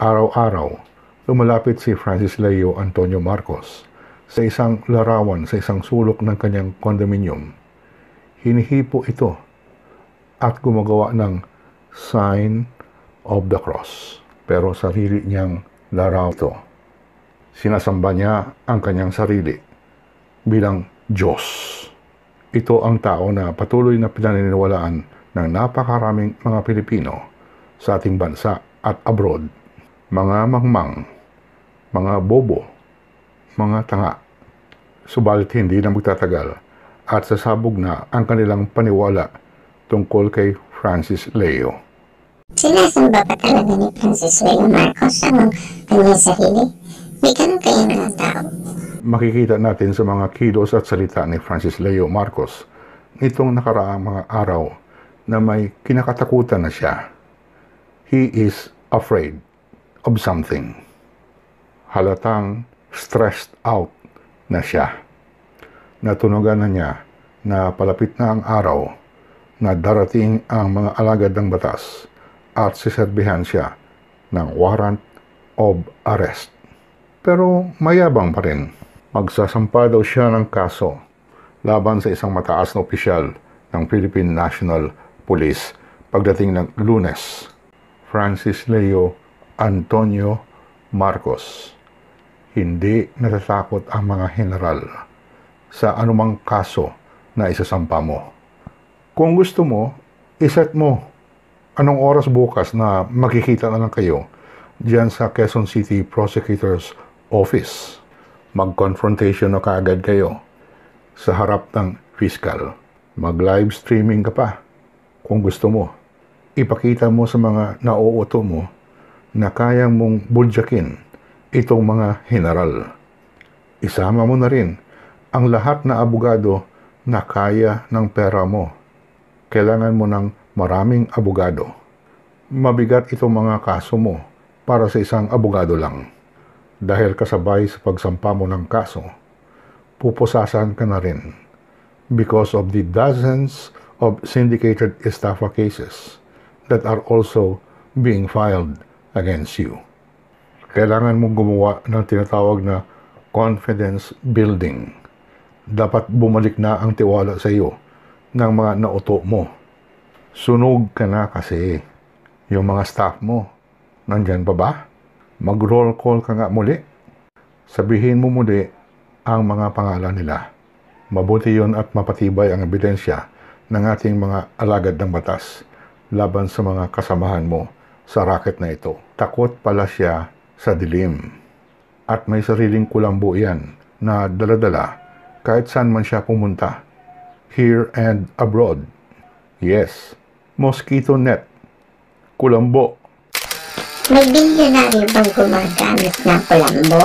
Araw-araw, lumalapit si Francis Leo Antonio Marcos sa isang larawan sa isang sulok ng kanyang condominium. Hinihipo ito at gumagawa ng sign of the cross. Pero sarili niyang larawan ito. Sinasamba niya ang kanyang sarili bilang Diyos. Ito ang tao na patuloy na pinaniniwalaan ng napakaraming mga Pilipino sa ating bansa at abroad mga mangmang, mga bobo, mga tanga. Subalit hindi na magtatagal at sasabog na ang kanilang paniwala tungkol kay Francis Leo. Sinasamba ba talaga ni Francis Leo Marcos ang kanyang sarili? May ganun kaya ng tao? Makikita natin sa mga kilos at salita ni Francis Leo Marcos nitong nakaraang mga araw na may kinakatakutan na siya. He is afraid of something. Halatang stressed out na siya. Natunugan na niya na palapit na ang araw na darating ang mga alagad ng batas at siserbihan siya ng warrant of arrest. Pero mayabang pa rin. Magsasampa daw siya ng kaso laban sa isang mataas na opisyal ng Philippine National Police pagdating ng lunes. Francis Leo Antonio Marcos. Hindi natatakot ang mga general sa anumang kaso na isasampa mo. Kung gusto mo, iset mo anong oras bukas na magkikita na lang kayo diyan sa Quezon City Prosecutor's Office. Mag-confrontation na kaagad kayo sa harap ng fiscal. Mag-live streaming ka pa kung gusto mo. Ipakita mo sa mga nauuto mo na kaya mong buljakin itong mga general. Isama mo na rin ang lahat na abogado na kaya ng pera mo. Kailangan mo ng maraming abogado. Mabigat itong mga kaso mo para sa isang abogado lang. Dahil kasabay sa pagsampa mo ng kaso, pupusasan ka na rin because of the dozens of syndicated estafa cases that are also being filed against you. Kailangan mo gumawa ng tinatawag na confidence building. Dapat bumalik na ang tiwala sa iyo ng mga nauto mo. Sunog ka na kasi. Yung mga staff mo, nandyan pa ba? Mag-roll call ka nga muli. Sabihin mo muli ang mga pangalan nila. Mabuti yon at mapatibay ang ebidensya ng ating mga alagad ng batas laban sa mga kasamahan mo sa racket na ito. Takot pala siya sa dilim. At may sariling kulambo yan na daladala kahit saan man siya pumunta. Here and abroad. Yes, mosquito net. Kulambo. May bilyonaryo bang gumagamit ng kulambo?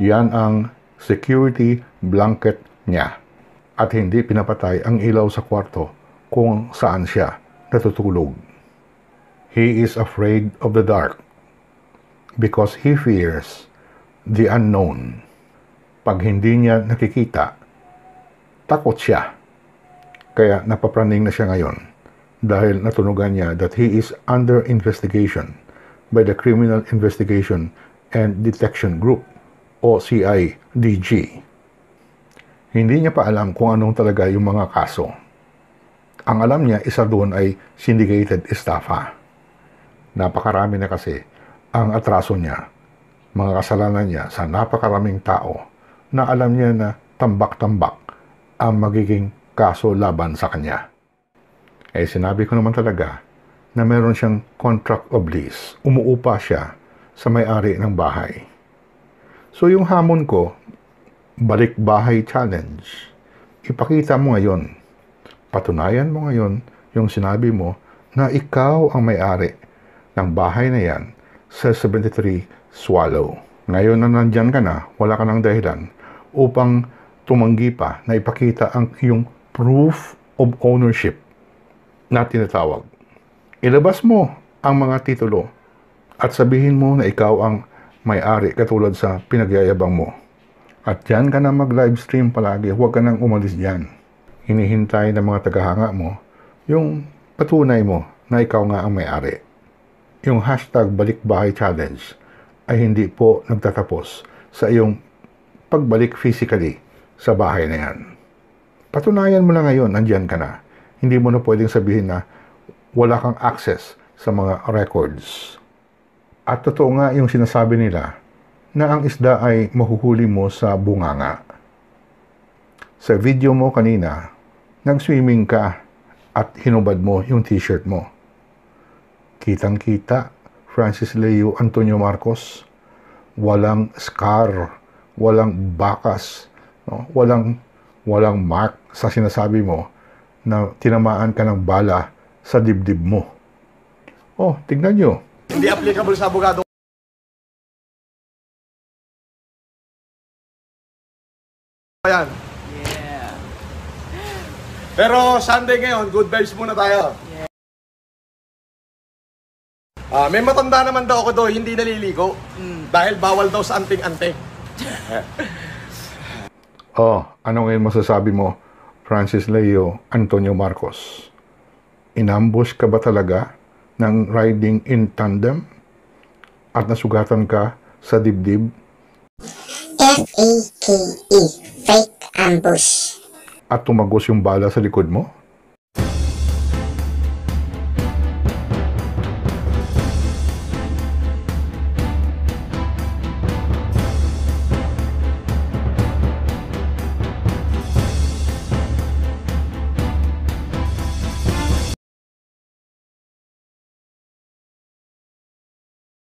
Yan ang security blanket niya. At hindi pinapatay ang ilaw sa kwarto kung saan siya natutulog. He is afraid of the dark because he fears the unknown. Pag hindi niya nakikita, takot siya. Kaya napapraning na siya ngayon dahil natunugan niya that he is under investigation by the Criminal Investigation and Detection Group o CIDG. Hindi niya pa alam kung anong talaga yung mga kaso. Ang alam niya isa doon ay syndicated estafa Napakarami na kasi ang atraso niya, mga kasalanan niya sa napakaraming tao na alam niya na tambak-tambak ang magiging kaso laban sa kanya. Eh sinabi ko naman talaga na meron siyang contract of lease. Umuupa siya sa may-ari ng bahay. So yung hamon ko, balik bahay challenge. Ipakita mo ngayon, patunayan mo ngayon yung sinabi mo na ikaw ang may-ari ng bahay na yan sa 73 Swallow. Ngayon na nandyan ka na, wala ka ng dahilan upang tumanggi pa na ipakita ang iyong proof of ownership na tinatawag. Ilabas mo ang mga titulo at sabihin mo na ikaw ang may-ari katulad sa pinagyayabang mo. At dyan ka na mag-livestream palagi, huwag ka nang umalis dyan. Hinihintay ng mga tagahanga mo yung patunay mo na ikaw nga ang may-ari yung hashtag balikbahay challenge ay hindi po nagtatapos sa iyong pagbalik physically sa bahay na yan. Patunayan mo na ngayon, nandiyan ka na. Hindi mo na pwedeng sabihin na wala kang access sa mga records. At totoo nga yung sinasabi nila na ang isda ay mahuhuli mo sa bunganga. Sa video mo kanina, nag-swimming ka at hinubad mo yung t-shirt mo Kitang-kita, Francis Leo Antonio Marcos, walang scar, walang bakas, no? walang, walang mark sa sinasabi mo na tinamaan ka ng bala sa dibdib mo. Oh, tignan nyo. Hindi applicable sa abogado. Ayan. Yeah. Pero Sunday ngayon, good vibes muna tayo. Yeah. Uh, may matanda naman daw ako doon, hindi naliligo. Mm. Dahil bawal daw sa anting-anting. oh, ano ngayon masasabi mo, Francis Leo, Antonio Marcos? Inambush ka ba talaga ng riding in tandem? At nasugatan ka sa dibdib? F-A-K-E, fake ambush. At tumagos yung bala sa likod mo?